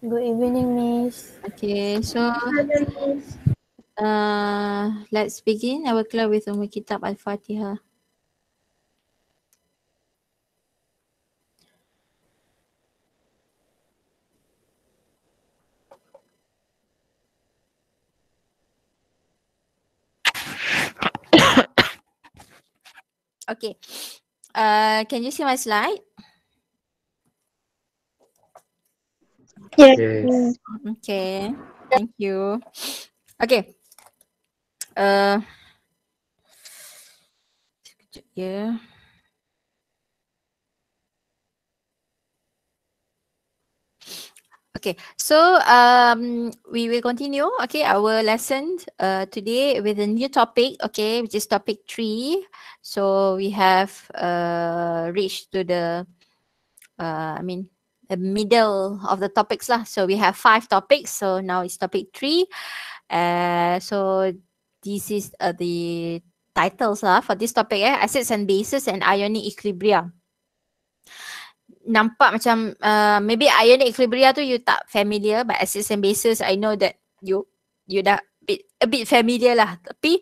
Good evening, Miss. Okay, so uh, let's begin our class with Ummul Kitab Al-Fatiha. okay, uh, can you see my slide? Yes. Okay. Thank you. Okay. Uh, yeah. Okay, so um, we will continue, okay, our lesson uh, today with a new topic, okay, which is topic three. So we have uh, reached to the, uh, I mean, The middle of the topics lah. So we have five topics. So now it's topic three. Uh, so this is uh, the titles lah for this topic eh. acids and bases and ionic equilibria. Nampak macam uh, maybe ionic equilibria tu you tak familiar but acids and bases I know that you you dah bit, a bit familiar lah. Tapi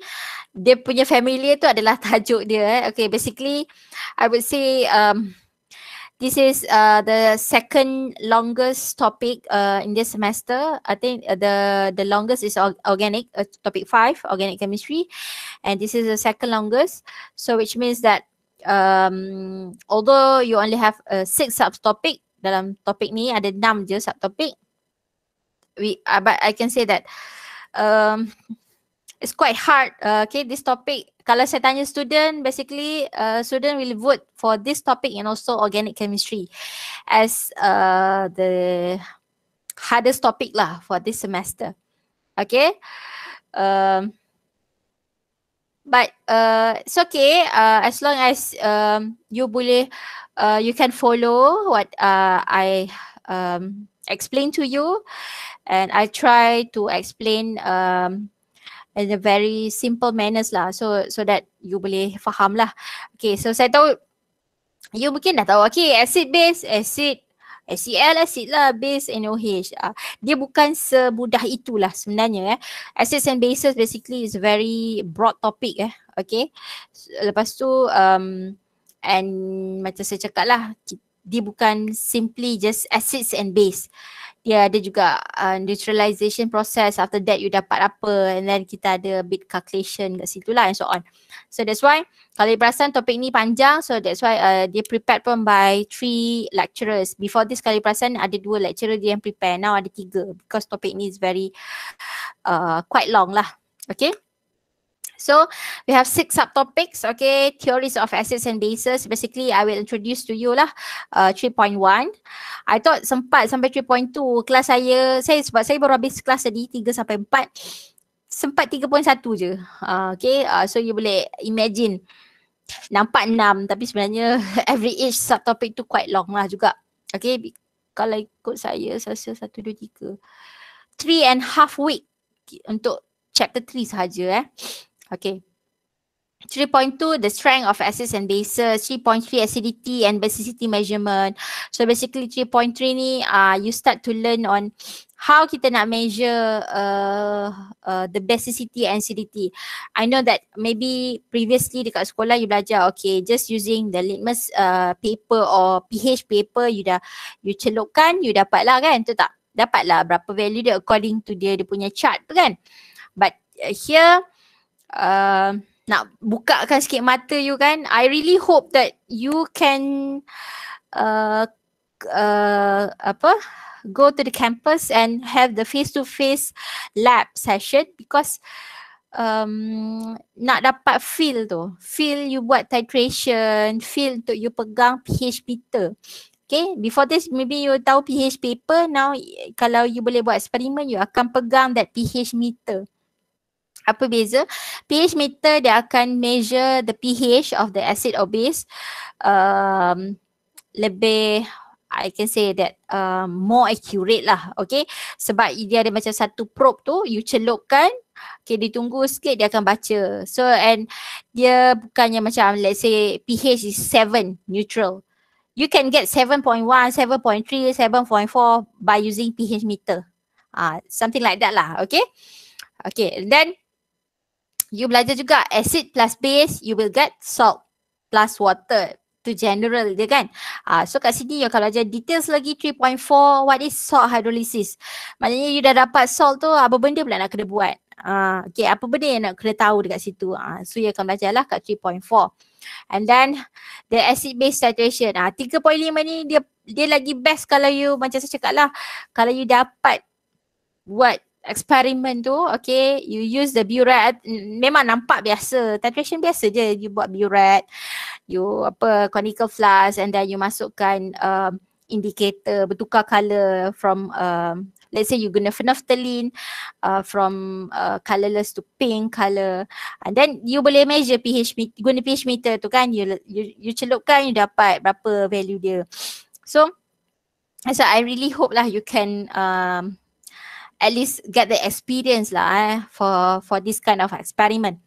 dia punya familiar tu adalah tajuk dia eh. Okay basically I would say um, this is uh, the second longest topic uh, in this semester. I think uh, the the longest is organic uh, topic five, organic chemistry, and this is the second longest. So which means that um, although you only have uh, six subtopic dalam topik ni ada enam je subtopik. We uh, but I can say that um, it's quite hard. Uh, okay, this topic. Kalau saya tanya student, basically uh, student will vote for this topic and also organic chemistry as uh, the hardest topic lah for this semester. Okay. Um, but uh, it's okay uh, as long as um, you boleh, uh, you can follow what uh, I um, explain to you and I try to explain um, in a very simple manners lah so so that you boleh faham lah okay so saya tahu you mungkin dah tahu okay acid base acid ACL acid lah base NOH uh, ah, dia bukan semudah itulah sebenarnya eh acids and bases basically is very broad topic eh okay lepas tu um, and macam saya cakap lah dia bukan simply just acids and base dia ada juga uh, neutralization process after that you dapat apa and then kita ada bit calculation kat situ lah and so on so that's why kalau you perasan topik ni panjang so that's why uh, prepared pun by three lecturers before this kalau you perasan ada dua lecturer dia yang prepare now ada tiga because topik ni is very uh, quite long lah okay So we have six subtopics, okay, theories of assets and bases. Basically, I will introduce to you lah uh, 3.1. I thought sempat sampai 3.2. Kelas saya, saya sebab saya baru habis kelas tadi 3 sampai 4. Sempat 3.1 je. Uh, okay, uh, so you boleh imagine. Nampak 6 tapi sebenarnya every each subtopic tu quite long lah juga. Okay, kalau ikut saya, saya rasa 1, 2, 3. 3 and half week untuk chapter 3 sahaja eh. Okay. 3.2 the strength of acids and bases 3.3 acidity and basicity measurement so basically 3.3 ni uh, you start to learn on how kita nak measure uh, uh, the basicity and acidity i know that maybe previously dekat sekolah you belajar okay just using the litmus uh, paper or ph paper you dah you celupkan you dapat lah kan tu tak dapat lah berapa value dia according to dia dia punya chart tu kan but uh, here Uh, nak bukakan sikit mata you kan i really hope that you can uh, uh, apa go to the campus and have the face to face lab session because um nak dapat feel tu feel you buat titration feel tu you pegang pH meter Okay, before this maybe you tahu pH paper, now kalau you boleh buat eksperimen, you akan pegang that pH meter apa beza pH meter dia akan measure the pH of the acid or base um, lebih I can say that um, more accurate lah okay sebab dia ada macam satu probe tu you celupkan okay ditunggu sikit dia akan baca so and dia bukannya macam let's say pH is 7 neutral you can get 7.1 7.3 7.4 by using pH meter ah uh, something like that lah okay okay then you belajar juga acid plus base you will get salt plus water to general dia kan. Uh, so kat sini you kalau ajar details lagi 3.4 what is salt hydrolysis. Maknanya you dah dapat salt tu apa benda pula nak kena buat. Uh, okay apa benda yang nak kena tahu dekat situ. Uh, so you akan belajar lah kat 3.4. And then the acid base saturation. Uh, 3.5 ni dia dia lagi best kalau you macam saya cakap lah kalau you dapat buat eksperimen tu okay you use the buret memang nampak biasa titration biasa je you buat buret you apa conical flask and then you masukkan um, indicator bertukar color from um, let's say you guna phenolphthalein uh, from uh, colorless to pink color and then you boleh measure pH meter. guna pH meter tu kan you you, you celupkan you dapat berapa value dia so so i really hope lah you can um, at least get the experience lah eh, for for this kind of experiment.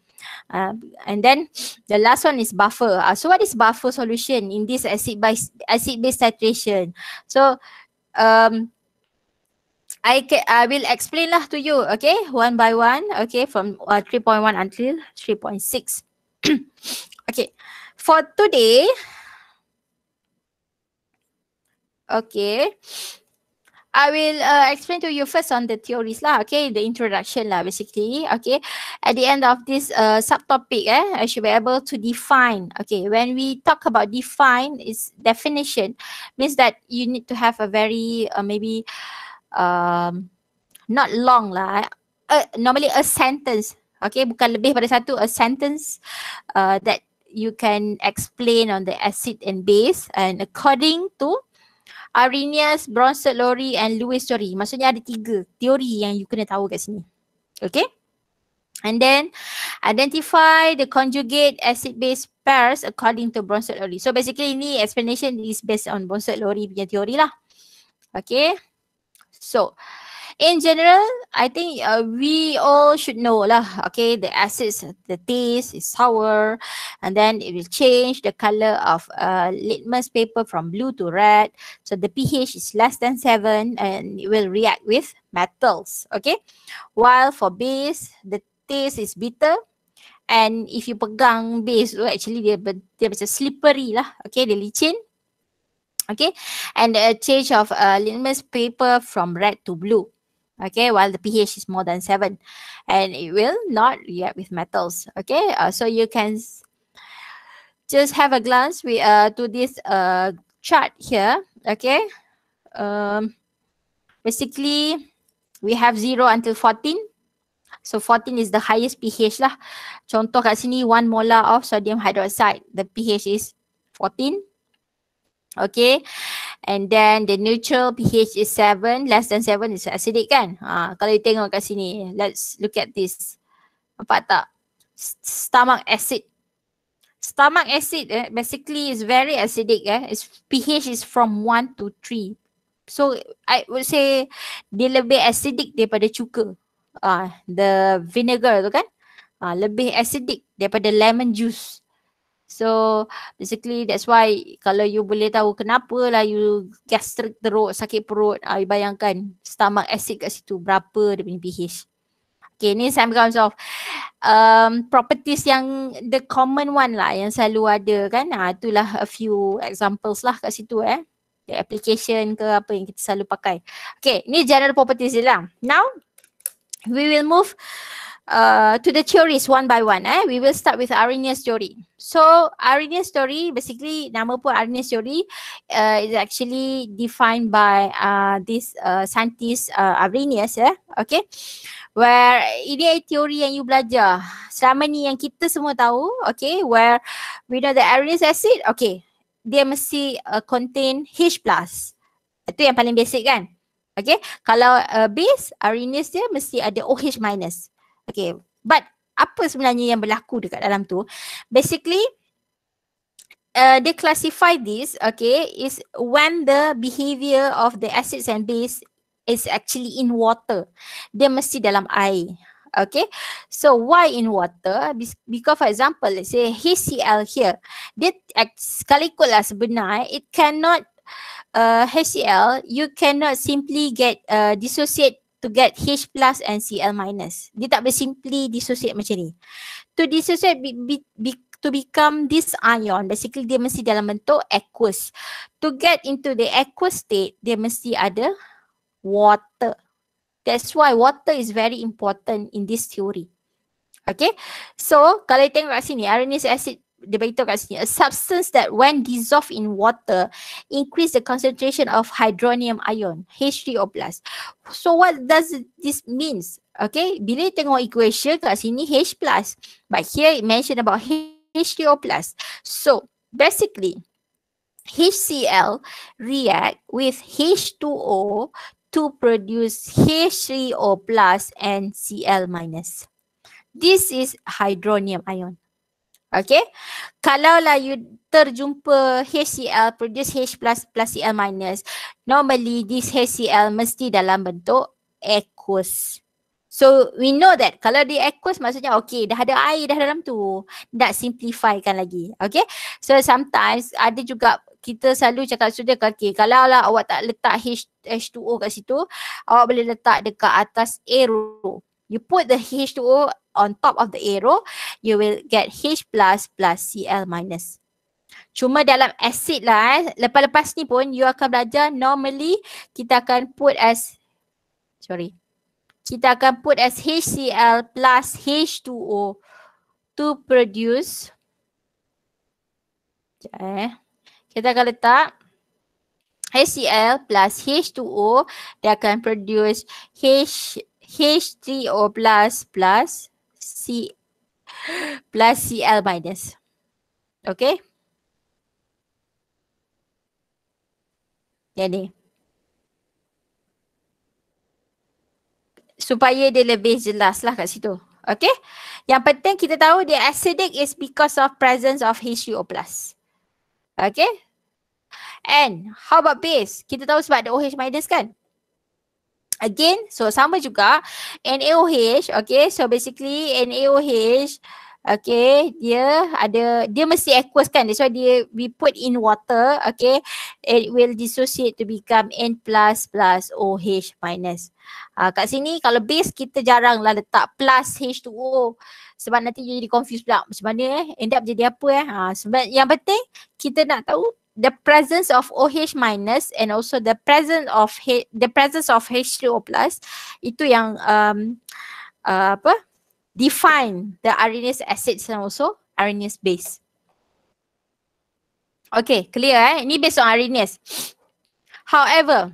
Uh, and then the last one is buffer. Uh, so what is buffer solution in this acid base acid base titration? So um, I ca- I will explain lah to you, okay, one by one, okay, from uh, 3.1 until 3.6. okay, for today, okay, I will uh, explain to you first on the theories lah, okay, the introduction lah basically, okay. At the end of this uh, subtopic, eh, I should be able to define, okay. When we talk about define, is definition, means that you need to have a very, uh, maybe, um, not long lah, uh, normally a sentence, okay, bukan lebih pada satu, a sentence uh, that you can explain on the acid and base and according to Arrhenius, Bronsted Lowry and Lewis theory. Maksudnya ada tiga teori yang you kena tahu kat sini. Okay. And then identify the conjugate acid-base pairs according to Bronsted Lowry. So basically ini explanation is based on Bronsted Lowry punya teori lah. Okay. So in general, I think uh, we all should know lah. Okay, the acids, the taste is sour, and then it will change the color of uh, litmus paper from blue to red. So the pH is less than seven, and it will react with metals. Okay, while for base, the taste is bitter. And if you pegang base tu oh, actually dia, dia macam slippery lah. Okay, dia licin. Okay, and the change of uh, litmus paper from red to blue okay while the ph is more than seven and it will not react with metals okay uh, so you can just have a glance we uh to this uh chart here okay um basically we have zero until 14 so 14 is the highest ph lah contoh kat sini one molar of sodium hydroxide the ph is 14 okay And then the neutral pH is 7, less than 7 is acidic kan? Ha, kalau you tengok kat sini, let's look at this. Nampak tak? Stomach acid. Stomach acid eh, basically is very acidic eh. It's pH is from 1 to 3. So I would say dia lebih acidic daripada cuka. Ah, the vinegar tu kan? Ah, lebih acidic daripada lemon juice. So basically that's why kalau you boleh tahu kenapa lah you gastric teruk, sakit perut, uh, bayangkan stomach acid kat situ berapa dia punya pH. Okay ni some kinds of um, properties yang the common one lah yang selalu ada kan. Ha, itulah a few examples lah kat situ eh. The application ke apa yang kita selalu pakai. Okay ni general properties dia lah. Now we will move Uh, to the theories one by one. Eh, we will start with Arrhenius' theory. So Arrhenius' theory, basically, nama pun Arrhenius' theory, uh, is actually defined by uh, this uh, scientist uh, Arrhenius. Yeah, okay. Where ini teori yang you belajar selama ni yang kita semua tahu, okay? Where we know the Arrhenius acid, okay? Dia mesti uh, contain H plus. Itu yang paling basic kan? Okay, kalau uh, base Arrhenius dia mesti ada OH minus. Okay. But apa sebenarnya yang berlaku dekat dalam tu? Basically, uh, they classify this, okay, is when the behavior of the acids and base is actually in water. Dia mesti dalam air. Okay. So why in water? Because for example, let's say HCl here. Dia sekali ikutlah sebenarnya, it cannot uh, HCl, you cannot simply get uh, dissociate to get H plus and Cl minus. Dia tak boleh simply dissociate macam ni. To dissociate, be, be, be, to become this ion, basically dia mesti dalam bentuk aqueous. To get into the aqueous state, dia mesti ada water. That's why water is very important in this theory. Okay, so kalau tengok kat sini, aranis acid dia beritahu kat sini a substance that when dissolved in water increase the concentration of hydronium ion H3O+. So what does this means? Okay, bila tengok equation kat sini H+. But here it mention about H3O+. So basically HCl react with H2O to produce H3O plus and Cl minus. This is hydronium ion. Okay. Kalaulah you terjumpa HCl produce H plus plus Cl minus. Normally this HCl mesti dalam bentuk aqueous. So we know that kalau dia aqueous maksudnya okay dah ada air dah dalam tu. Nak simplifykan lagi. Okay. So sometimes ada juga kita selalu cakap sudah ke okay, Kalaulah awak tak letak H, H2O kat situ, awak boleh letak dekat atas aero. You put the H2O on top of the arrow, you will get H plus plus Cl minus. Cuma dalam acid lah eh. Lepas-lepas ni pun you akan belajar normally kita akan put as sorry. Kita akan put as HCl plus H2O to produce Sekejap eh. Kita akan letak HCl plus H2O dia akan produce H H3O plus plus C plus CL minus. Okay. Jadi. Supaya dia lebih jelas lah kat situ. Okay. Yang penting kita tahu dia acidic is because of presence of H2O plus. Okay. And how about base? Kita tahu sebab ada OH minus kan? again so sama juga NaOH okay so basically NaOH okay dia ada dia mesti aqueous kan that's why dia we put in water okay it will dissociate to become N plus plus OH minus uh, kat sini kalau base kita jarang lah letak plus H2O sebab nanti jadi confused pula macam mana eh end up jadi apa eh uh, sebab yang penting kita nak tahu the presence of OH minus and also the presence of H, the presence of H2O plus itu yang um, uh, apa define the arrhenius acids and also arrhenius base. Okay, clear eh? Ini based on arrhenius. However,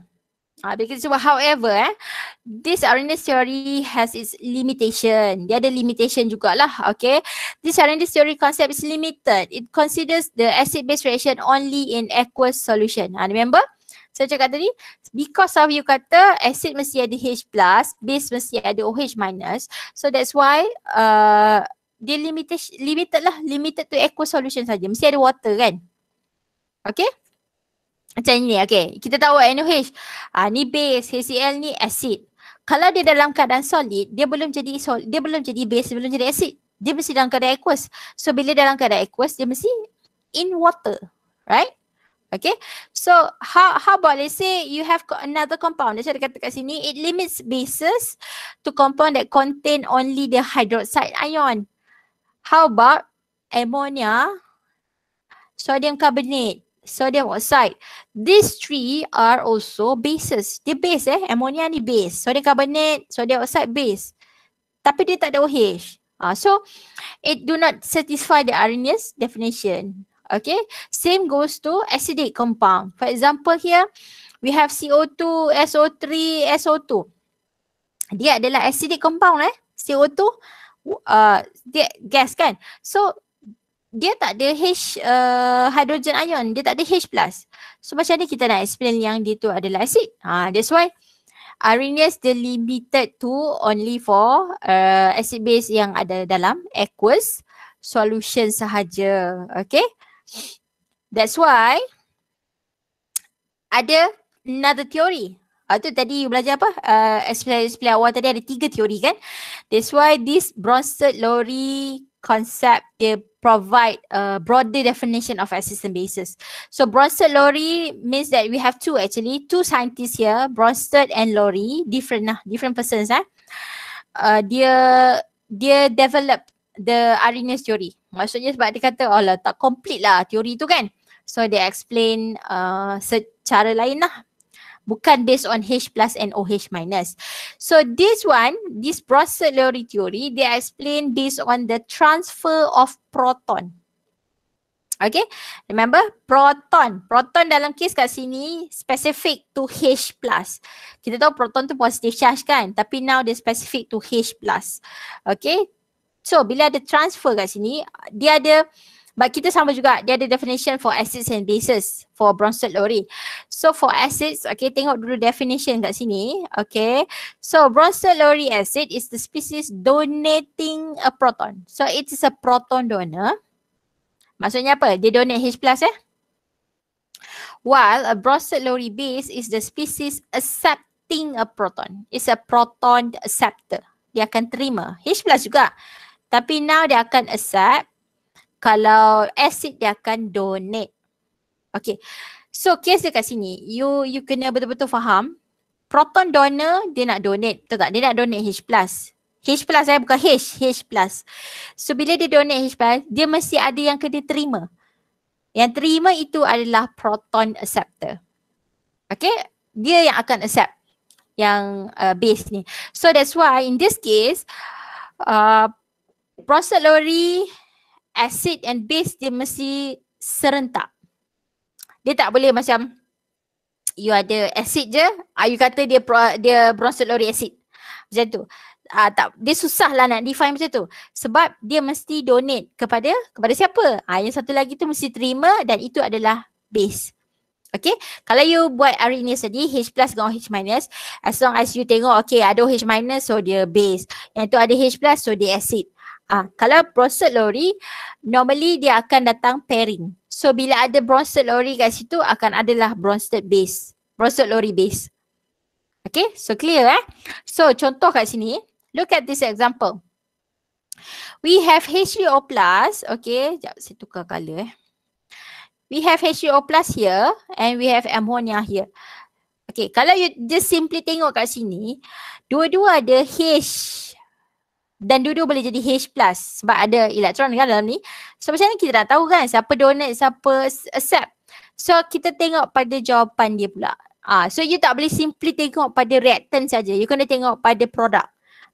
Ah, uh, because however, eh, this RNA theory has its limitation. Dia ada limitation juga lah, okay. This RNA theory concept is limited. It considers the acid-base reaction only in aqueous solution. Ah, uh, remember? Saya cakap tadi, because of you kata acid mesti ada H+, plus, base mesti ada OH-. minus. So that's why uh, dia limited, limited lah, limited to aqueous solution saja. Mesti ada water kan? Okay macam ni okay. Kita tahu NOH ah, uh, ni base, HCl ni acid. Kalau dia dalam keadaan solid, dia belum jadi sol, dia belum jadi base, belum jadi acid. Dia mesti dalam keadaan aqueous. So bila dalam keadaan aqueous, dia mesti in water. Right? Okay. So how how about let's say you have another compound. Macam dia kata kat sini, it limits bases to compound that contain only the hydroxide ion. How about ammonia, sodium carbonate, sodium oxide. These three are also bases. Dia base eh. Ammonia ni base. Sodium carbonate, sodium oxide base. Tapi dia tak ada OH. Uh, so it do not satisfy the Arrhenius definition. Okay. Same goes to acidic compound. For example here, we have CO2, SO3, SO2. Dia adalah acidic compound eh. CO2 uh, dia gas kan. So dia tak ada H uh, hydrogen ion. Dia tak ada H plus. So macam mana kita nak explain yang dia tu adalah asid? Ha, that's why Arrhenius dia limited to only for uh, eh, acid base yang ada dalam aqueous solution sahaja. Okay. That's why ada another theory. Uh, tu tadi you belajar apa? Uh, eh, explain, explain awal tadi ada tiga teori kan? That's why this Bronsted-Lowry concept dia provide a broader definition of assistant basis. So Bronsted Lori means that we have two actually, two scientists here, Bronsted and Lori, different lah, different persons eh. Uh, dia dia develop the Arrhenius theory. Maksudnya sebab dia kata, oh lah tak complete lah teori tu kan. So they explain uh, secara lain lah bukan based on H plus and OH minus. So this one, this Brossard Lowry theory, they explain based on the transfer of proton. Okay, remember proton. Proton dalam kes kat sini specific to H plus. Kita tahu proton tu positif charge kan? Tapi now dia specific to H plus. Okay, so bila ada transfer kat sini, dia ada uh, But kita sama juga dia ada definition for acids and bases for bronsted lowry So for acids, okay tengok dulu definition kat sini. Okay. So bronsted lowry acid is the species donating a proton. So it is a proton donor. Maksudnya apa? Dia donate H plus eh. While a bronsted lowry base is the species accepting a proton. It's a proton acceptor. Dia akan terima. H plus juga. Tapi now dia akan accept kalau acid dia akan donate. Okay. So case dekat sini, you you kena betul-betul faham proton donor dia nak donate. Betul tak? Dia nak donate H+. H plus eh bukan H, H plus. So bila dia donate H plus, dia mesti ada yang kena terima. Yang terima itu adalah proton acceptor. Okay, dia yang akan accept yang uh, base ni. So that's why in this case, uh, prostate acid and base dia mesti serentak. Dia tak boleh macam you ada acid je, uh, you kata dia pro, dia lori acid. Macam tu. Uh, tak, dia susah lah nak define macam tu. Sebab dia mesti donate kepada kepada siapa. Uh, yang satu lagi tu mesti terima dan itu adalah base. Okay, kalau you buat hari ni tadi H plus dengan H minus As long as you tengok okay ada H minus so dia base Yang tu ada H plus so dia acid Ah, ha, kalau bronchial lori normally dia akan datang pairing. So bila ada bronchial lori kat situ akan adalah bronchial base. Bronchial lori base. Okay, so clear eh. So contoh kat sini, look at this example. We have H3O plus, okay, sekejap saya tukar color eh. We have H3O plus here and we have ammonia here. Okay, kalau you just simply tengok kat sini, dua-dua ada H dan dua-dua boleh jadi H plus sebab ada elektron kan dalam ni. So macam ni kita dah tahu kan siapa donate, siapa accept. So kita tengok pada jawapan dia pula. Ah, so you tak boleh simply tengok pada reactant saja. You kena tengok pada produk.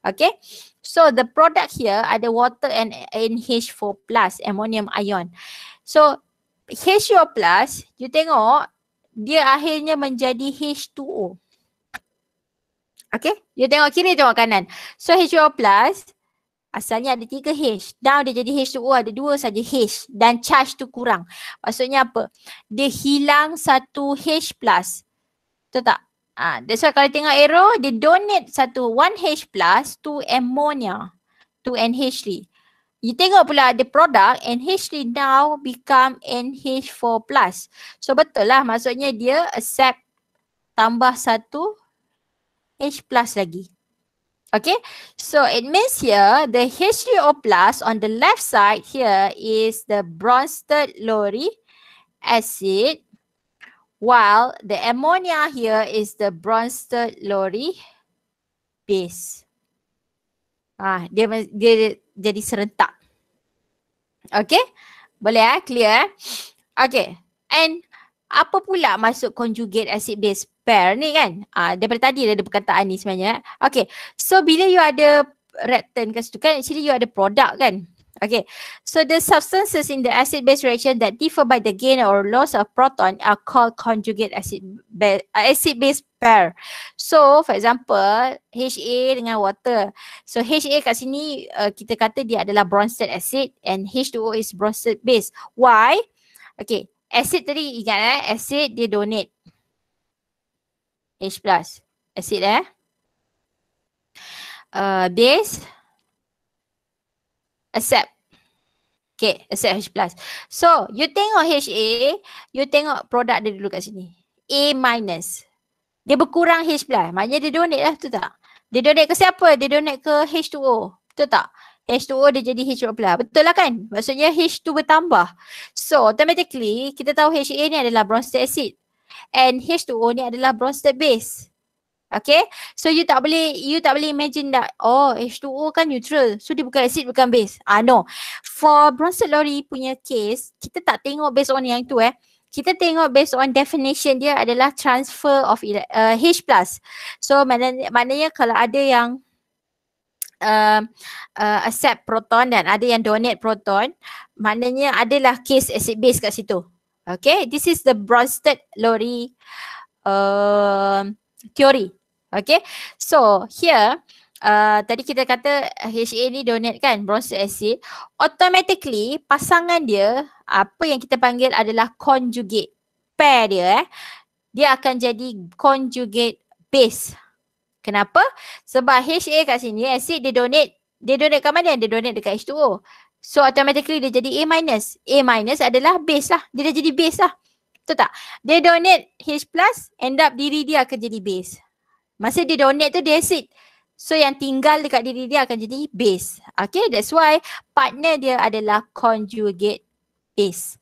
Okay. So the product here ada water and NH4 plus ammonium ion. So H2O plus you tengok dia akhirnya menjadi H2O. Okay. You tengok kiri tengok kanan. So H2O plus Asalnya ada tiga H. Now dia jadi H2O ada dua saja H dan charge tu kurang. Maksudnya apa? Dia hilang satu H plus. Betul tak? Ha, that's why kalau tengok arrow dia donate satu one h plus to ammonia to NH3. You tengok pula the product NH3 now become NH4 plus. So betul lah maksudnya dia accept tambah satu H plus lagi. Okay, so it means here the H3O plus on the left side here is the bronsted lowry acid, while the ammonia here is the bronsted lowry base. Ah, dia, dia jadi serentak. Okay, boleh ya? Clear? Eh? Okay, and apa pula masuk conjugate acid base? pair ni kan uh, daripada tadi ada perkataan ni sebenarnya okay so bila you ada red turn kat situ kan actually you ada product kan okay so the substances in the acid base reaction that differ by the gain or loss of proton are called conjugate acid base acid base pair so for example HA dengan water so HA kat sini uh, kita kata dia adalah bronsted acid and H2O is bronsted base why okay acid tadi ingat eh acid dia donate H plus. Acid eh. Uh, base. Accept. Okay, accept H plus. So, you tengok HA, you tengok produk dia dulu kat sini. A minus. Dia berkurang H plus. Maknanya dia donate lah, betul tak? Dia donate ke siapa? Dia donate ke H2O. Betul tak? H2O dia jadi H2 o plus. Betul lah kan? Maksudnya H2 bertambah. So, automatically, kita tahu HA ni adalah bronze acid. And H2O ni adalah bronsted base. Okay. So you tak boleh you tak boleh imagine that oh H2O kan neutral. So dia bukan acid bukan base. Ah no. For bronsted lorry punya case, kita tak tengok based on yang tu eh. Kita tengok based on definition dia adalah transfer of uh, H+. So maknanya, maknanya kalau ada yang Uh, uh, accept proton dan ada yang donate proton maknanya adalah case acid base kat situ Okay, this is the Bronsted Lori uh, um, theory. Okay, so here uh, tadi kita kata HA ni donate kan bronze acid. Automatically pasangan dia apa yang kita panggil adalah conjugate pair dia eh. Dia akan jadi conjugate base. Kenapa? Sebab HA kat sini acid dia donate dia donate kat mana? Dia donate dekat H2O. So automatically dia jadi A minus. A minus adalah base lah. Dia dah jadi base lah. Betul tak? Dia donate H plus, end up diri dia akan jadi base. Masa dia donate tu dia acid. So yang tinggal dekat diri dia akan jadi base. Okay, that's why partner dia adalah conjugate base.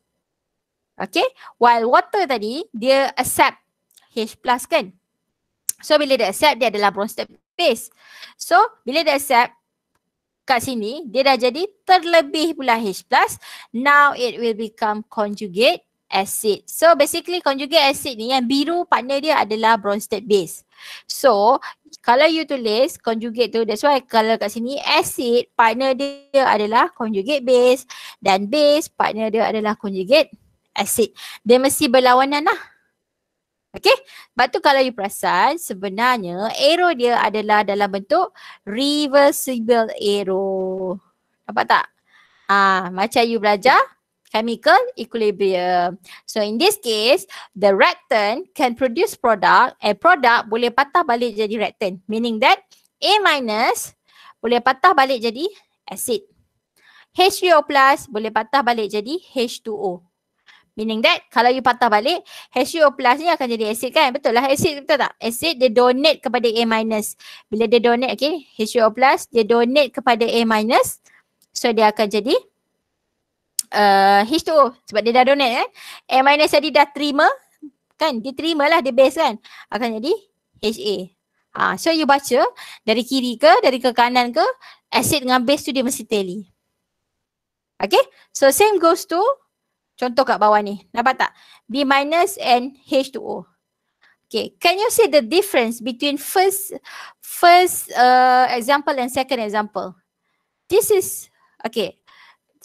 Okay, while water tadi dia accept H plus kan? So bila dia accept dia adalah Bronsted base. So bila dia accept kat sini dia dah jadi terlebih pula H plus. Now it will become conjugate acid. So basically conjugate acid ni yang biru partner dia adalah Bronsted base. So kalau you tulis conjugate tu that's why kalau kat sini acid partner dia adalah conjugate base dan base partner dia adalah conjugate acid. Dia mesti berlawanan lah. Okay. Sebab tu kalau you perasan sebenarnya arrow dia adalah dalam bentuk reversible arrow. Nampak tak? Ah, macam you belajar chemical equilibrium. So in this case, the reactant can produce product and product boleh patah balik jadi reactant. Meaning that A minus boleh patah balik jadi acid. h 2 o plus boleh patah balik jadi H2O. Meaning that kalau you patah balik H2O plus ni akan jadi acid kan? Betul lah acid betul tak? Acid dia donate kepada A minus. Bila dia donate okay H2O plus dia donate kepada A minus so dia akan jadi uh, H2O sebab dia dah donate kan? A minus tadi dah terima kan? Dia terima lah dia base kan? Akan jadi HA. Ha, so you baca dari kiri ke dari ke kanan ke acid dengan base tu dia mesti tally. Okay, so same goes to Contoh kat bawah ni. Nampak tak? B minus and H2O. Okay, can you see the difference between first first uh, example and second example? This is okay.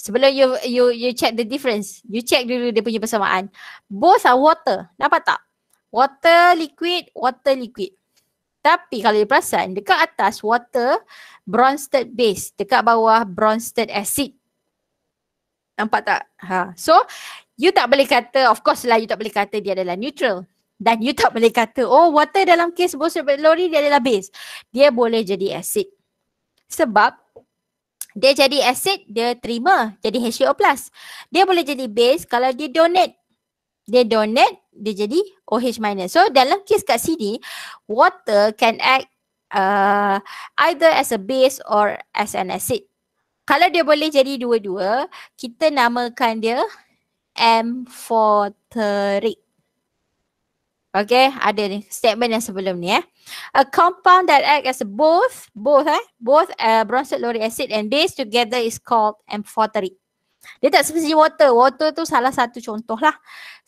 Sebelum you you you check the difference, you check dulu dia punya persamaan. Both are water. Nampak tak? Water liquid, water liquid. Tapi kalau you perasan, dekat atas water bronsted base, dekat bawah bronsted acid. Nampak tak? Ha. So, you tak boleh kata, of course lah you tak boleh kata dia adalah neutral. Dan you tak boleh kata, oh water dalam kes bosan lori dia adalah base. Dia boleh jadi asid, Sebab dia jadi asid dia terima. Jadi h plus. Dia boleh jadi base kalau dia donate. Dia donate, dia jadi OH-. minus. So dalam kes kat sini, water can act uh, either as a base or as an acid kalau dia boleh jadi dua-dua, kita namakan dia amphoteric. Okay, ada ni statement yang sebelum ni eh. A compound that acts as both, both eh, both uh, bronzed lauric acid and base together is called amphoteric. Dia tak seperti water. Water tu salah satu contoh lah.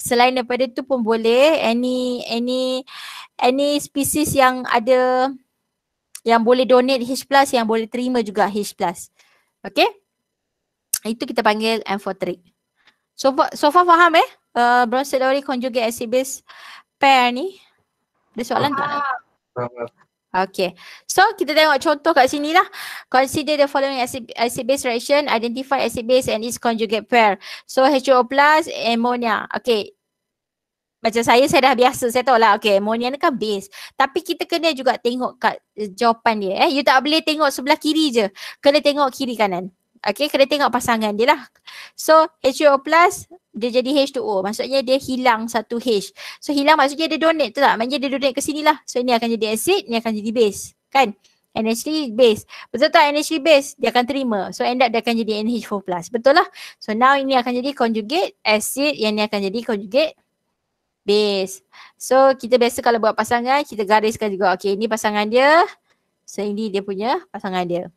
Selain daripada tu pun boleh any any any species yang ada yang boleh donate H plus yang boleh terima juga H plus. Okay. Itu kita panggil amphoteric. So, so far faham eh? Uh, Bronsted ori conjugate acid base pair ni. Ada soalan tak? Faham. Okay. So kita tengok contoh kat sini lah. Consider the following acid, acid base reaction. Identify acid base and its conjugate pair. So h 2 plus ammonia. Okay macam saya saya dah biasa saya tahu lah okay ammonia ni kan base tapi kita kena juga tengok kat eh, jawapan dia eh you tak boleh tengok sebelah kiri je kena tengok kiri kanan okay kena tengok pasangan dia lah so H2O plus dia jadi H2O maksudnya dia hilang satu H so hilang maksudnya dia donate tu tak lah. maksudnya dia donate ke sini lah so ini akan jadi acid ni akan jadi base kan NH3 base. Betul tak NH3 base? Dia akan terima. So end up dia akan jadi NH4 plus. Betul lah. So now ini akan jadi conjugate acid yang ni akan jadi conjugate base. So kita biasa kalau buat pasangan kita gariskan juga. Okey, ini pasangan dia. So ini dia punya pasangan dia.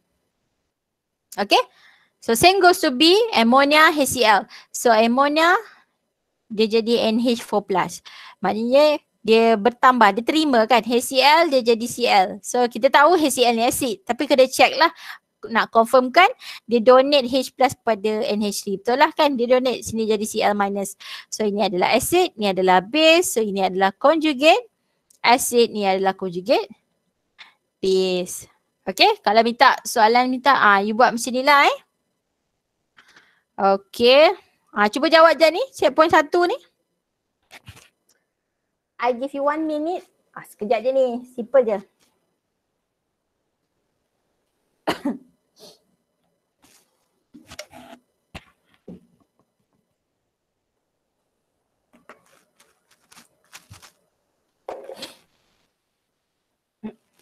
Okey. So same goes to B, ammonia, HCl. So ammonia dia jadi NH4+. Maknanya dia bertambah, dia terima kan. HCl dia jadi Cl. So kita tahu HCl ni asid. Tapi kena check lah nak confirmkan dia donate H plus kepada NH3 betul lah kan dia donate sini jadi Cl minus so ini adalah acid ni adalah base so ini adalah conjugate acid ni adalah conjugate base okay kalau minta soalan minta ah you buat macam ni lah eh okay ah cuba jawab je ni checkpoint satu ni I give you one minute ah sekejap je ni simple je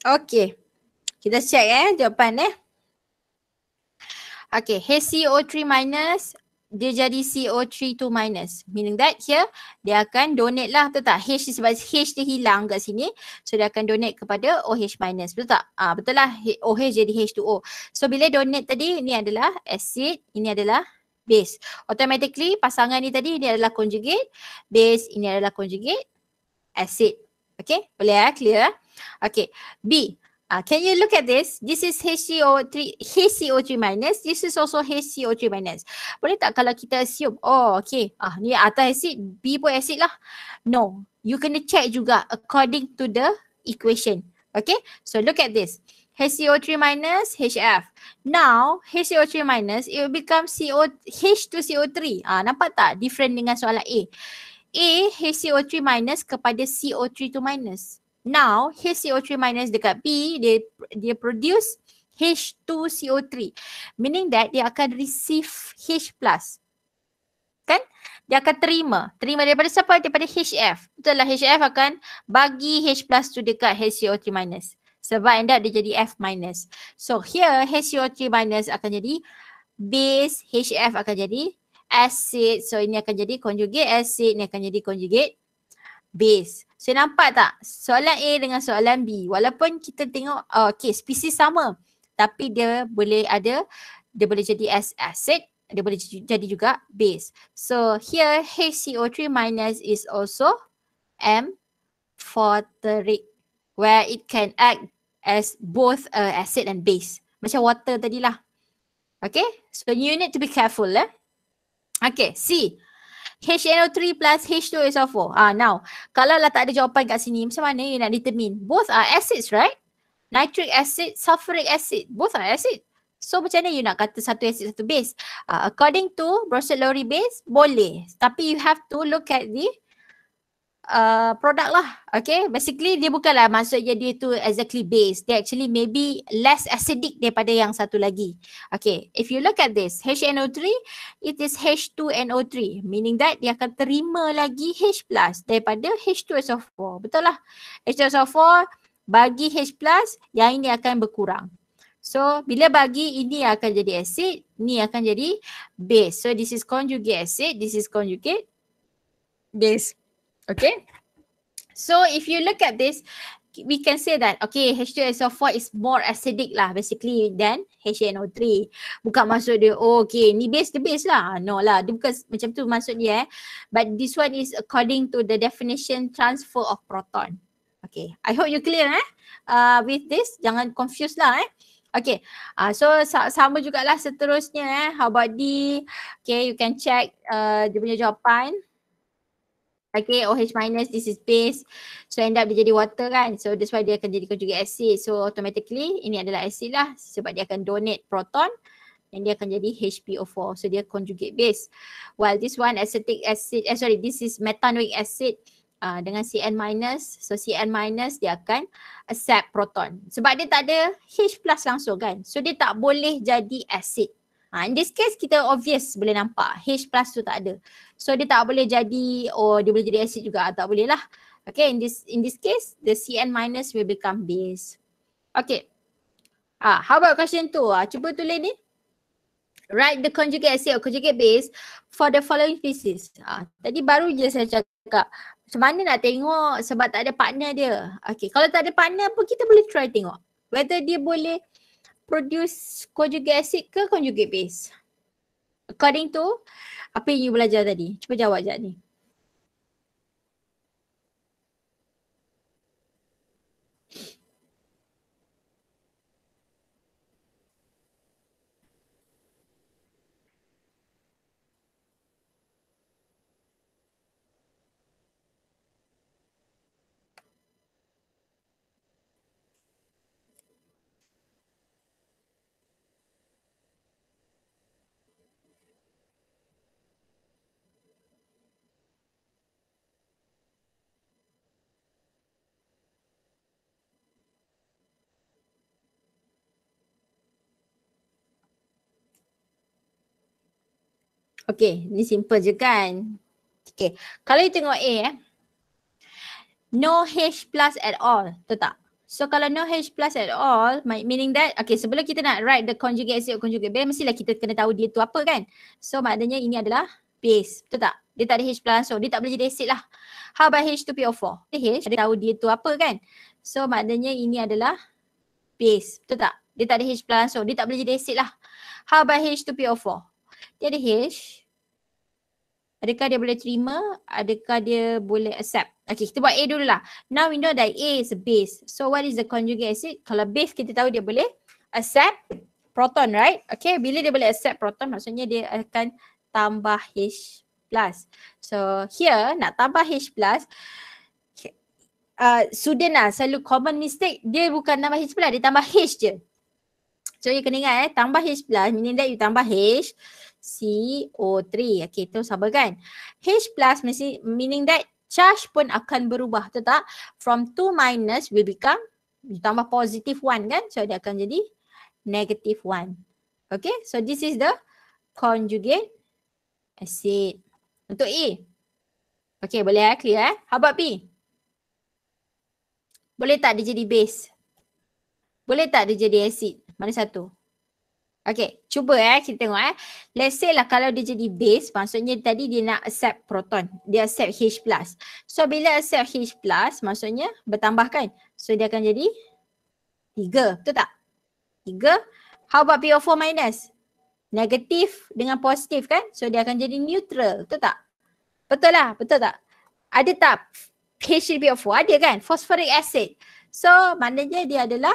Okay. Kita check eh jawapan eh. Okay, HCO3 minus dia jadi CO3 2 minus. Meaning that here dia akan donate lah betul tak? H sebab H dia hilang kat sini. So dia akan donate kepada OH minus betul tak? Ah betul lah OH jadi H2O. So bila donate tadi ni adalah acid, ini adalah base. Automatically pasangan ni tadi ni adalah conjugate, base ini adalah conjugate, acid. Okay, boleh ya, clear. Eh? Okay, B. Uh, can you look at this? This is HCO3, HCO3 minus. This is also HCO3 minus. Boleh tak kalau kita assume, oh okay, ah, ni atas acid, B pun acid lah. No, you kena check juga according to the equation. Okay, so look at this. HCO3 minus HF. Now, HCO3 minus, it will become CO, H2CO3. Ah, nampak tak? Different dengan soalan A. A HCO3 minus kepada CO3 tu minus. Now HCO3 minus dekat B dia dia produce H2CO3. Meaning that dia akan receive H plus. Kan? Dia akan terima. Terima daripada siapa? Daripada HF. Betul lah HF akan bagi H plus tu dekat HCO3 minus. Sebab end up dia jadi F minus. So here HCO3 minus akan jadi base HF akan jadi acid. So ini akan jadi conjugate acid, ini akan jadi conjugate base. So nampak tak soalan A dengan soalan B walaupun kita tengok uh, okay species sama tapi dia boleh ada dia boleh jadi as acid dia boleh jadi juga base. So here HCO3 minus is also M phosphoric where it can act as both uh, acid and base. Macam water tadilah. Okay, so you need to be careful lah. Eh? Okay, C. HNO3 plus H2SO4. Ah, uh, Now, kalau lah tak ada jawapan kat sini, macam mana you nak determine? Both are acids, right? Nitric acid, sulfuric acid. Both are acid. So macam mana you nak kata satu acid, satu base? Uh, according to Broset-Lowry base, boleh. Tapi you have to look at the Uh, Produk lah. Okay. Basically dia bukanlah maksudnya dia tu exactly base. Dia actually maybe less acidic daripada yang satu lagi. Okay. If you look at this HNO3, it is H2NO3. Meaning that dia akan terima lagi H plus daripada H2SO4. Betul lah. H2SO4 bagi H plus yang ini akan berkurang. So bila bagi ini akan jadi acid, ni akan jadi base. So this is conjugate acid, this is conjugate base. Okay. So if you look at this, we can say that okay H2SO4 is more acidic lah basically than HNO3. Bukan maksud dia oh, okay ni base the base lah. No lah dia bukan macam tu maksud dia eh. But this one is according to the definition transfer of proton. Okay I hope you clear eh uh, with this. Jangan confuse lah eh. Okay uh, so sama jugalah seterusnya eh. How about D? Okay you can check uh, dia punya jawapan. Okay OH minus this is base So end up dia jadi water kan So that's why dia akan jadi conjugate acid So automatically ini adalah acid lah Sebab dia akan donate proton And dia akan jadi HPO4 So dia conjugate base While this one acetic acid eh, Sorry this is methanoic acid Uh, dengan CN minus. So CN minus dia akan accept proton. Sebab dia tak ada H plus langsung kan. So dia tak boleh jadi acid. Ha, in this case kita obvious boleh nampak H plus tu tak ada. So dia tak boleh jadi oh dia boleh jadi acid juga tak boleh lah. Okay in this in this case the CN minus will become base. Okay. Ah, how about question tu? Ha, ah, cuba tulis ni. Write the conjugate acid or conjugate base for the following thesis. ah tadi baru je saya cakap macam mana nak tengok sebab tak ada partner dia. Okay kalau tak ada partner pun kita boleh try tengok. Whether dia boleh produce conjugate acid ke conjugate base? According to apa yang you belajar tadi? Cuba jawab sekejap ni. Okay, ni simple je kan? Okay, kalau you tengok A eh. No H plus at all, betul. tak? So kalau no H plus at all, meaning that, okay sebelum kita nak write the conjugate acid or conjugate base, mestilah kita kena tahu dia tu apa kan? So maknanya ini adalah base, betul? tak? Dia tak ada H plus so dia tak boleh jadi acid lah. How about H2PO4? Dia H, ada tahu dia tu apa kan? So maknanya ini adalah base, betul? tak? Dia tak ada H plus so dia tak boleh jadi acid lah. How about H2PO4? tiada H Adakah dia boleh terima? Adakah dia boleh accept? Okay, kita buat A dulu lah. Now we know that A is a base. So what is the conjugate acid? Kalau base kita tahu dia boleh accept proton, right? Okay, bila dia boleh accept proton maksudnya dia akan tambah H plus. So here nak tambah H plus, uh, student lah selalu common mistake dia bukan tambah H plus, dia tambah H je. So you kena ingat eh, tambah H plus meaning that you tambah H. CO3. okay terus sama kan? H plus meaning that charge pun akan berubah tu tak? From 2 minus will become tambah positif 1 kan? So dia akan jadi negative 1. Okay, so this is the conjugate acid. Untuk E. Okay, boleh eh? Clear eh? How about B? Boleh tak dia jadi base? Boleh tak dia jadi acid? Mana satu? Okay, cuba eh kita tengok eh. Let's say lah kalau dia jadi base, maksudnya tadi dia nak accept proton. Dia accept H+. So bila accept H+, maksudnya bertambahkan. So dia akan jadi 3, betul tak? 3. How about PO4 minus? Negatif dengan positif kan? So dia akan jadi neutral, betul tak? Betul lah, betul tak? Ada tak H PO 4 Ada kan? Phosphoric acid. So maknanya dia adalah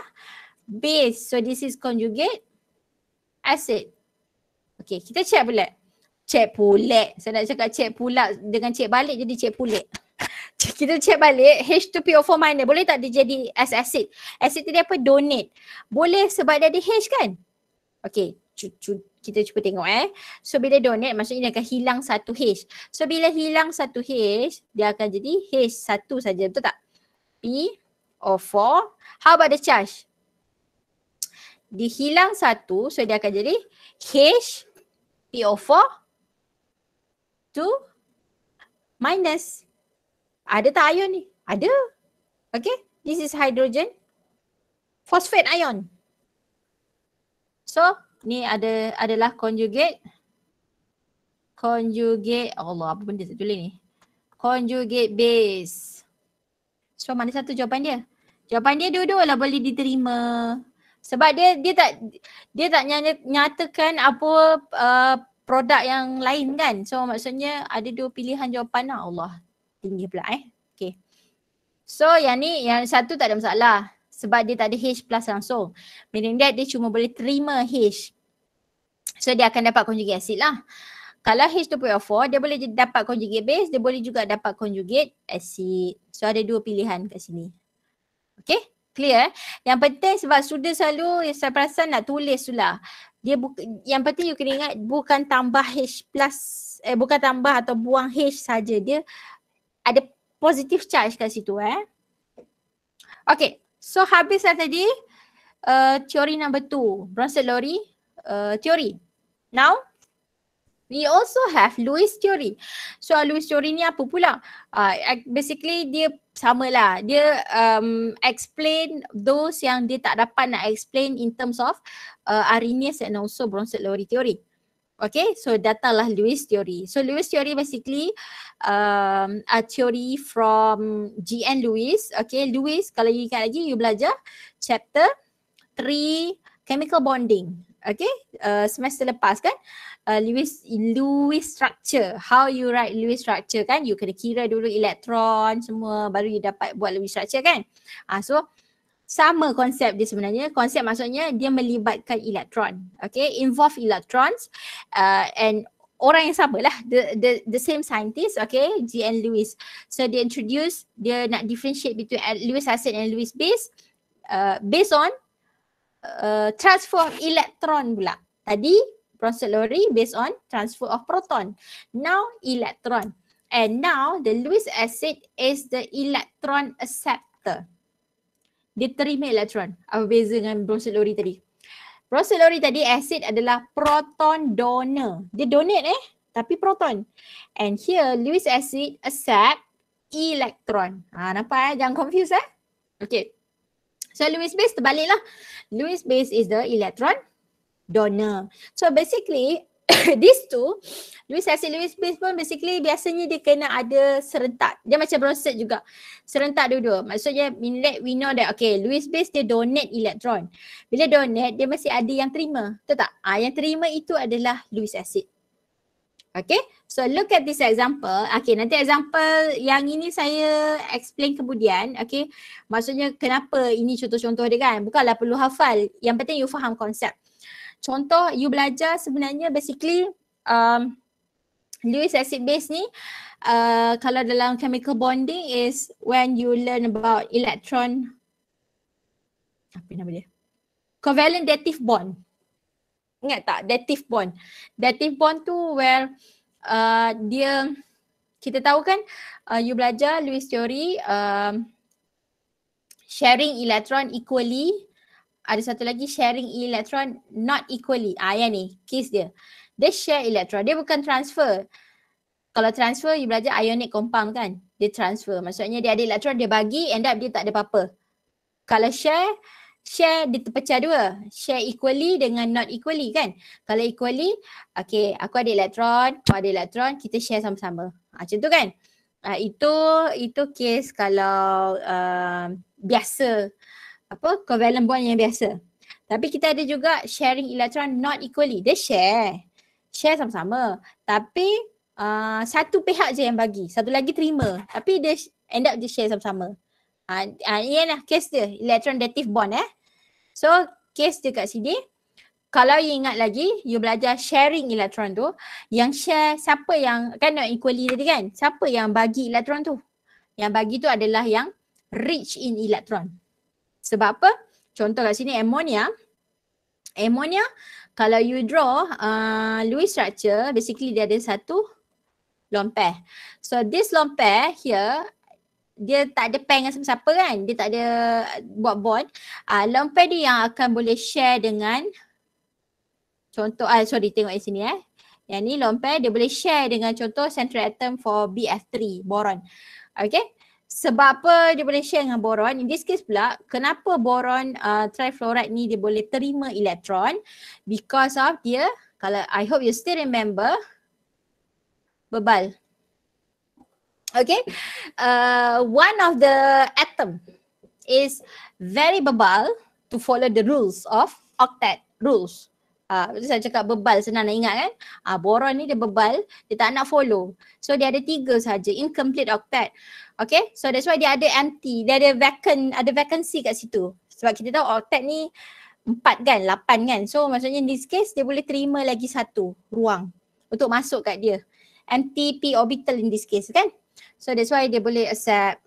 base. So this is conjugate Asid. Okay, kita check pula. Check pula. Saya nak cakap check pula dengan check balik jadi check pula. kita check balik H2PO4 mana. Boleh tak dia jadi as acid? Acid tadi apa? Donate. Boleh sebab dia ada H kan? Okay. Cucu, kita cuba tengok eh. So bila donate maksudnya dia akan hilang satu H. So bila hilang satu H, dia akan jadi H satu saja. Betul tak? P O4. How about the charge? dia hilang satu so dia akan jadi HPO4 tu minus. Ada tak ion ni? Ada. Okay. This is hydrogen phosphate ion. So ni ada adalah conjugate conjugate Allah apa benda saya tulis ni? Conjugate base. So mana satu jawapan dia? Jawapan dia dua-dua lah boleh diterima sebab dia dia tak dia tak nyatakan apa uh, produk yang lain kan so maksudnya ada dua pilihan jawapan lah Allah tinggi pula eh okay so yang ni yang satu tak ada masalah sebab dia tak ada H plus langsung meaning that dia cuma boleh terima H so dia akan dapat conjugate acid lah kalau H2.4 dia boleh dapat conjugate base dia boleh juga dapat conjugate acid so ada dua pilihan kat sini okay clear eh. Yang penting sebab sudah selalu saya perasan nak tulis lah. Dia buka, yang penting you kena ingat bukan tambah H plus eh bukan tambah atau buang H saja dia ada positif charge kat situ eh. Okay so habislah tadi uh, teori number two Bronson Lowry uh, eh, teori. Now We also have Lewis theory. So ah, Lewis theory ni apa pula? Uh, basically dia sama lah. Dia um, explain those yang dia tak dapat nak explain in terms of uh, Arrhenius and also Bronsted Lowry theory. Okay, so datanglah Lewis theory. So Lewis theory basically um, a theory from G.N. Lewis. Okay, Lewis kalau you ingat lagi you belajar chapter 3 chemical bonding okay uh, semester lepas kan uh, Lewis Lewis structure how you write Lewis structure kan you kena kira dulu elektron semua baru you dapat buat Lewis structure kan uh, so sama konsep dia sebenarnya konsep maksudnya dia melibatkan elektron okay involve electrons uh, and orang yang sama lah the, the the same scientist okay G N Lewis so dia introduce dia nak differentiate between Lewis acid and Lewis base uh, based on uh, transfer of electron pula. Tadi Bronsted Lowry based on transfer of proton. Now electron. And now the Lewis acid is the electron acceptor. Dia terima elektron. Apa beza dengan Bronsted Lowry tadi? Bronsted Lowry tadi acid adalah proton donor. Dia donate eh tapi proton. And here Lewis acid accept electron. Ha, nampak eh? Jangan confuse eh. Okay. So Lewis base terbaliklah. Lewis base is the electron donor. So basically this two Lewis acid Lewis base pun basically biasanya dia kena ada serentak. Dia macam proses juga. Serentak dua-dua. Maksudnya in that we know that okay Lewis base dia donate electron. Bila donate dia masih ada yang terima. Betul tak? Ah yang terima itu adalah Lewis acid. Okay, so look at this example. Okay, nanti example yang ini saya explain kemudian. Okay, maksudnya kenapa ini contoh-contoh dia kan? Bukanlah perlu hafal. Yang penting you faham konsep. Contoh you belajar sebenarnya basically um, Lewis acid base ni uh, kalau dalam chemical bonding is when you learn about electron apa nama dia? Covalent dative bond ingat tak dative bond dative bond tu where uh, dia kita tahu kan uh, you belajar Lewis theory um, sharing electron equally ada satu lagi sharing electron not equally ah yang ni case dia dia share electron dia bukan transfer kalau transfer you belajar ionic compound kan dia transfer maksudnya dia ada electron dia bagi end up dia tak ada apa-apa kalau share share di terpecah dua. Share equally dengan not equally kan. Kalau equally, okay aku ada elektron, kau ada elektron, kita share sama-sama. Ha, macam tu kan. Ha, itu itu case kalau uh, biasa apa covalent bond yang biasa. Tapi kita ada juga sharing elektron not equally. Dia share. Share sama-sama. Tapi uh, satu pihak je yang bagi. Satu lagi terima. Tapi dia end up dia share sama-sama. Ha, uh, ha, uh, ialah kes dia. elektron dative bond eh. So case dia kat sini kalau you ingat lagi you belajar sharing elektron tu yang share siapa yang kan not equally tadi kan siapa yang bagi elektron tu yang bagi tu adalah yang rich in elektron sebab apa contoh kat sini ammonia ammonia kalau you draw uh, Lewis structure basically dia ada satu long so this long here dia tak ada pair dengan siapa-siapa kan dia tak ada buat bond uh, long pair dia yang akan boleh share dengan contoh ah uh, sorry tengok di sini eh yang ni long pair dia boleh share dengan contoh central atom for BF3 boron okay sebab apa dia boleh share dengan boron in this case pula kenapa boron uh, trifluoride ni dia boleh terima elektron because of dia kalau I hope you still remember bebal okay uh, one of the atom is very bebal to follow the rules of octet rules Ah, uh, saya cakap bebal senang nak ingat kan? Ah, uh, boron ni dia bebal, dia tak nak follow. So dia ada tiga saja incomplete octet. Okay, so that's why dia ada empty, dia ada vacant, ada vacancy kat situ. Sebab kita tahu octet ni empat kan, lapan kan. So maksudnya in this case dia boleh terima lagi satu ruang untuk masuk kat dia. Empty p orbital in this case kan? So that's why dia boleh accept.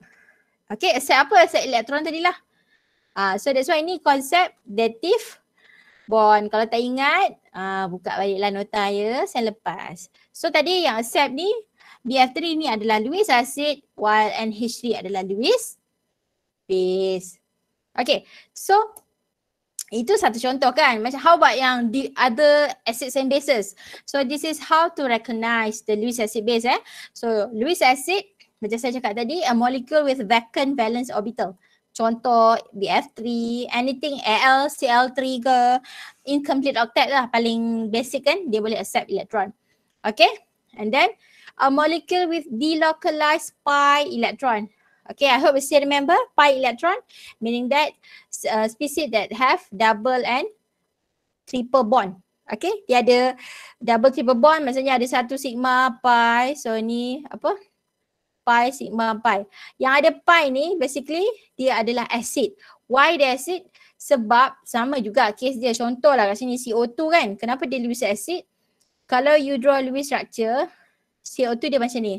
Okay, accept apa? Accept elektron tadi lah. Uh, ah, so that's why ni konsep datif bond. Kalau tak ingat, uh, buka baliklah nota ya, saya lepas. So tadi yang accept ni, BF3 ni adalah Lewis acid while NH3 adalah Lewis base. Okay, so itu satu contoh kan. Macam how about yang the other acids and bases. So this is how to recognize the Lewis acid base eh. So Lewis acid macam saya cakap tadi, a molecule with vacant valence orbital. Contoh BF3, anything AL, CL3 ke, incomplete octet lah paling basic kan, dia boleh accept electron. Okay, and then a molecule with delocalized pi electron. Okay, I hope you still remember pi electron, meaning that uh, species that have double and triple bond. Okay, dia ada double triple bond maksudnya ada satu sigma pi, so ni apa, pi sigma pi. Yang ada pi ni basically dia adalah asid. Why dia acid? Sebab sama juga kes dia contohlah kat sini CO2 kan. Kenapa dia Lewis asid? Kalau you draw Lewis structure CO2 dia macam ni.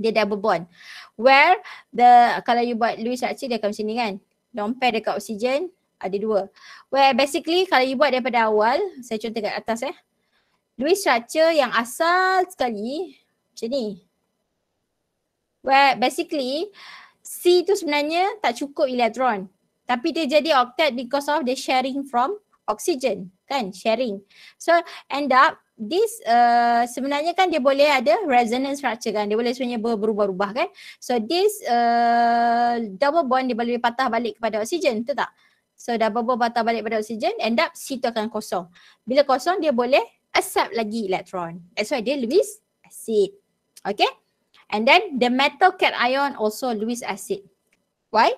Dia double bond. Where the kalau you buat Lewis structure dia akan macam ni kan. Long pair dekat oksigen ada dua. Where basically kalau you buat daripada awal, saya contoh kat atas eh. Lewis structure yang asal sekali macam ni. Well, basically C tu sebenarnya tak cukup elektron. Tapi dia jadi octet because of the sharing from oxygen. Kan? Sharing. So end up this uh, sebenarnya kan dia boleh ada resonance structure kan. Dia boleh sebenarnya berubah-ubah kan. So this uh, double bond dia boleh patah balik kepada oksigen. Betul tak? So double bond patah balik kepada oksigen end up C tu akan kosong. Bila kosong dia boleh accept lagi elektron. That's why dia lebih acid. Okay? And then the metal cation also Lewis acid. Why?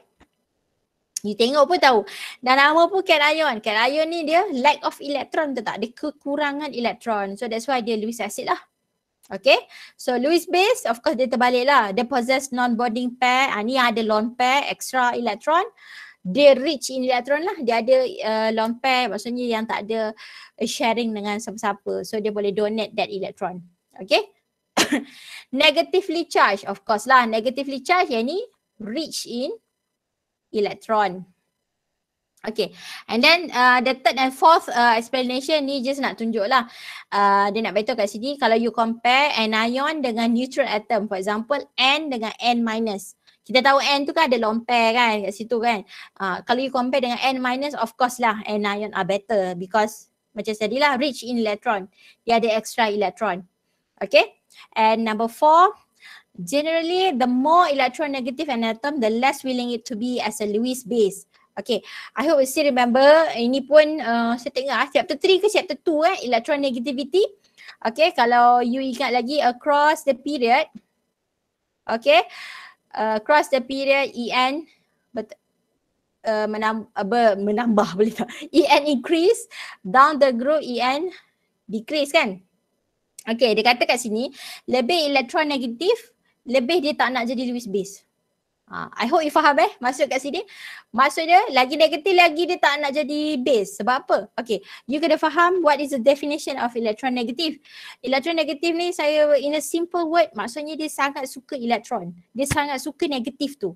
You tengok pun tahu. Dan nama pun cation. Cation ni dia lack of electron tu tak? Dia kekurangan elektron. So that's why dia Lewis acid lah. Okay. So Lewis base of course dia terbalik lah. Dia possess non-bonding pair. Ha, ni ada lone pair extra electron. Dia rich in electron lah. Dia ada uh, lone pair maksudnya yang tak ada sharing dengan siapa-siapa. So dia boleh donate that electron. Okay. negatively charged of course lah negatively charged yang rich in electron Okay, and then uh, the third and fourth uh, explanation ni just nak tunjuk lah uh, Dia nak beritahu kat sini kalau you compare anion dengan neutral atom For example N dengan N minus Kita tahu N tu kan ada lompat kan kat situ kan uh, Kalau you compare dengan N minus of course lah anion are better Because macam tadi lah rich in electron Dia ada extra electron Okay And number four, generally, the more electron negative an atom, the less willing it to be as a Lewis base. Okay, I hope you still remember, ini pun uh, saya tengok ah, chapter 3 ke chapter 2 eh, electronegativity. Okay, kalau you ingat lagi across the period, okay, uh, across the period EN but, uh, menambah, uh, menambah boleh tak? EN increase, down the group EN decrease kan? Okay, dia kata kat sini, lebih elektron negatif, lebih dia tak nak jadi Lewis base. Ha, I hope you faham eh maksud kat sini. Maksudnya lagi negatif lagi dia tak nak jadi base. Sebab apa? Okay, you kena faham what is the definition of electron negatif? Electron negatif ni saya in a simple word maksudnya dia sangat suka elektron. Dia sangat suka negatif tu.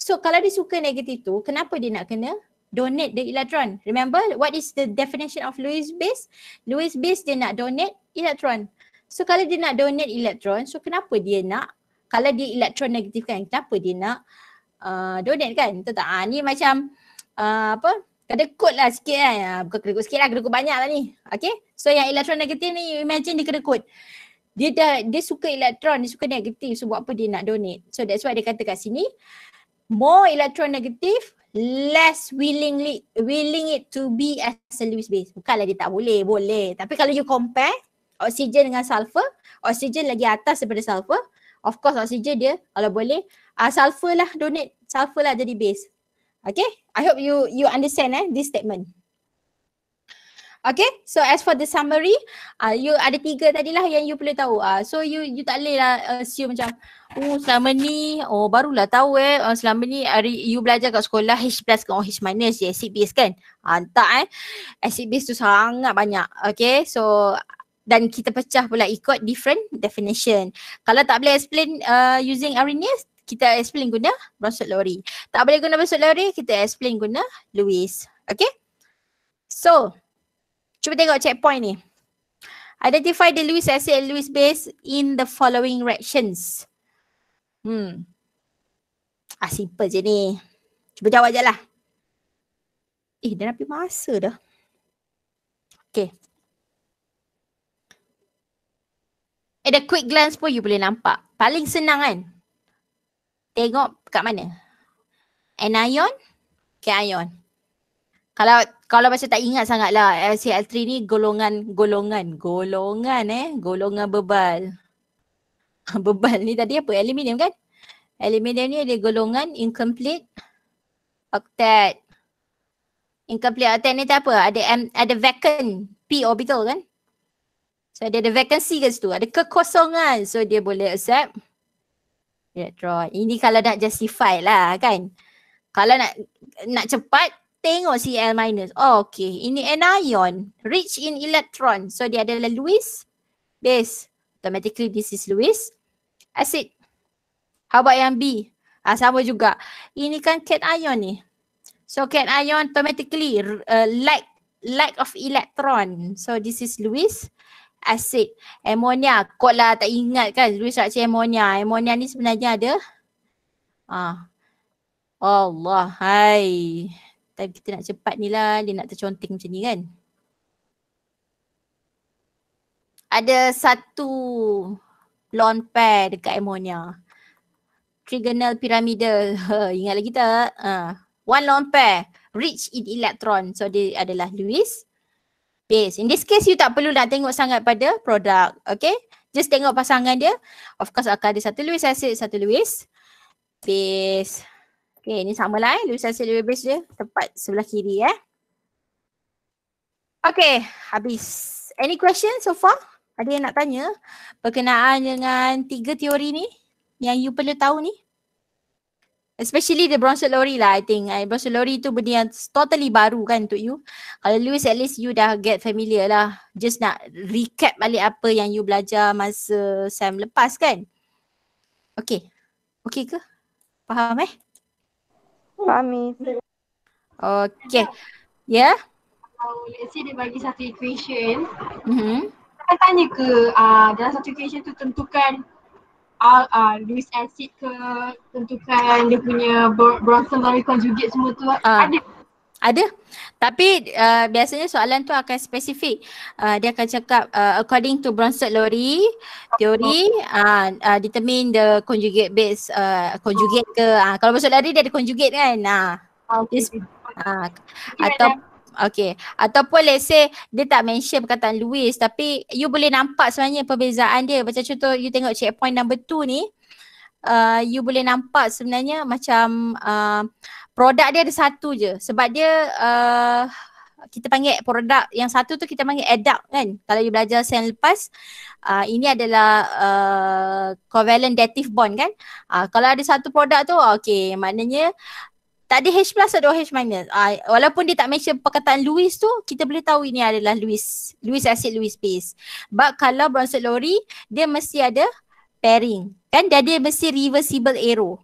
So kalau dia suka negatif tu, kenapa dia nak kena donate the electron? Remember what is the definition of Lewis base? Lewis base dia nak donate electron. So kalau dia nak donate elektron, so kenapa dia nak kalau dia elektron negatif kan, kenapa dia nak uh, donate kan? Tahu tak? Ha, ni macam uh, apa? Kena kod lah sikit kan. Ha, bukan kena kod sikit lah, kena kod banyak lah ni. Okay? So yang elektron negatif ni, imagine dia kena kod. Dia dah, dia suka elektron, dia suka negatif. So buat apa dia nak donate? So that's why dia kata kat sini, more elektron negatif, less willingly willing it to be as a Lewis base. Bukanlah dia tak boleh, boleh. Tapi kalau you compare, oksigen dengan sulfur oksigen lagi atas daripada sulfur of course oksigen dia kalau boleh uh, sulfur lah donate sulfur lah jadi base okay i hope you you understand eh this statement Okay, so as for the summary, uh, you ada tiga tadilah yang you perlu tahu. Uh, so you you tak boleh lah assume macam, oh selama ni, oh barulah tahu eh, uh, selama ni hari you belajar kat sekolah H plus ke oh, H minus je, acid base kan? Uh, tak eh, acid base tu sangat banyak. Okay, so dan kita pecah pula ikut different definition. Kalau tak boleh explain uh, using Arrhenius, kita explain guna Bronson Lowry. Tak boleh guna Bronson Lowry, kita explain guna Lewis. Okay? So, cuba tengok checkpoint ni. Identify the Lewis acid and Lewis base in the following reactions. Hmm. Ah, simple je ni. Cuba jawab je lah. Eh, dah nak masa dah. Okay. at a quick glance pun you boleh nampak. Paling senang kan? Tengok kat mana? Anion? Kanion. Kalau kalau macam tak ingat sangatlah LCL3 ni golongan golongan golongan eh golongan bebal. bebal ni tadi apa? Aluminium kan? Aluminium ni ada golongan incomplete octet. Incomplete octet ni tak apa. Ada M, ada vacant P orbital kan? So dia ada vacancy kat situ. Ada kekosongan. So dia boleh accept electron. Ini kalau nak justify lah kan. Kalau nak nak cepat tengok si L minus. Oh okay. Ini anion. Rich in electron. So dia adalah Lewis. Base. Automatically this is Lewis. Acid. How about yang B? Ah, sama juga. Ini kan cat ion ni. So cat ion automatically uh, lack, lack of electron. So this is Lewis asid ammonia kot lah tak ingat kan dulu struktur ammonia ammonia ni sebenarnya ada ah Allah hai tapi kita nak cepat ni lah dia nak terconting macam ni kan ada satu lawn pair dekat ammonia trigonal piramida ingat lagi tak ah one lawn pair rich in electron so dia adalah lewis base. In this case you tak perlu nak tengok sangat pada produk. Okay. Just tengok pasangan dia. Of course akan ada satu Lewis acid, satu Lewis base. Okay ini sama lah eh. Lewis acid, Lewis base dia tepat sebelah kiri eh. Okay habis. Any question so far? Ada yang nak tanya berkenaan dengan tiga teori ni yang you perlu tahu ni? Especially the bronze lorry lah I think. I bronze lorry tu benda yang totally baru kan untuk you. Kalau uh, Louis at least you dah get familiar lah. Just nak recap balik apa yang you belajar masa Sam lepas kan. Okay. Okay ke? Faham eh? Faham Okay. Ya? Yeah? Kalau let's say dia bagi satu equation. Mm -hmm. Kan tanya ke uh, dalam satu equation tu tentukan all uh, ah, Lewis acid ke tentukan dia punya bronchial lari conjugate semua tu uh, ada ada tapi uh, biasanya soalan tu akan spesifik uh, dia akan cakap uh, according to bronchial lowry theory uh, uh, determine the conjugate base uh, conjugate ke uh, kalau bronchial lowry dia ada conjugate kan uh, okay. uh, okay. atau Okay. Ataupun let's say dia tak mention perkataan Louis tapi you boleh nampak sebenarnya perbezaan dia. Macam contoh you tengok checkpoint number two ni uh, you boleh nampak sebenarnya macam uh, produk dia ada satu je. Sebab dia uh, kita panggil produk yang satu tu kita panggil adapt kan. Kalau you belajar sen lepas uh, ini adalah uh, covalent dative bond kan. Uh, kalau ada satu produk tu okay maknanya tak ada H plus atau H minus. Uh, walaupun dia tak mention perkataan Lewis tu, kita boleh tahu ini adalah Lewis. Lewis acid, Lewis base. But kalau bronze lori, dia mesti ada pairing. Kan dia ada mesti reversible arrow.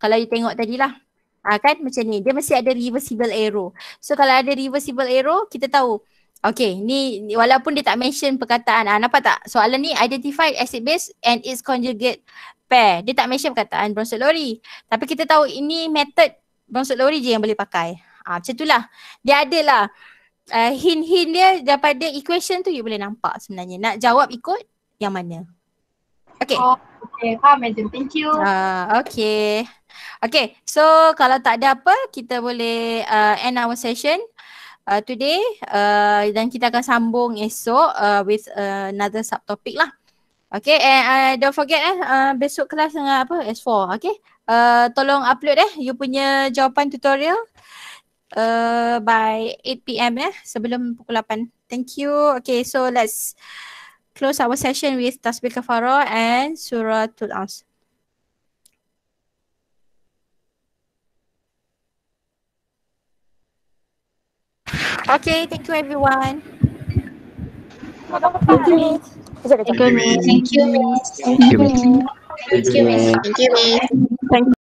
Kalau you tengok tadi lah. Uh, ah, kan macam ni. Dia mesti ada reversible arrow. So kalau ada reversible arrow, kita tahu Okay, ni walaupun dia tak mention perkataan. Ah, nampak tak? Soalan ni identify acid base and its conjugate repair. Dia tak mention perkataan bronsted lori. Tapi kita tahu ini method bronsted lori je yang boleh pakai. Ah ha, macam itulah. Dia adalah uh, eh, hint-hint dia daripada equation tu you boleh nampak sebenarnya. Nak jawab ikut yang mana. Okay. Oh, okay. Faham, Ajun. Thank you. Uh, ah, okay. Okay. So, kalau tak ada apa, kita boleh uh, end our session uh, today uh, dan kita akan sambung esok uh, with another subtopic lah. Okay and uh, don't forget eh uh, besok kelas dengan apa S4 okay. Uh, tolong upload eh you punya jawapan tutorial uh, by 8pm eh sebelum pukul 8. Thank you. Okay so let's close our session with Tasbih Kafarah and Surah Tul As. Okay, thank you everyone. Thank you. Thank you, Miss. Thank you, Miss. Thank you, Miss. Thank you, Miss. Thank you,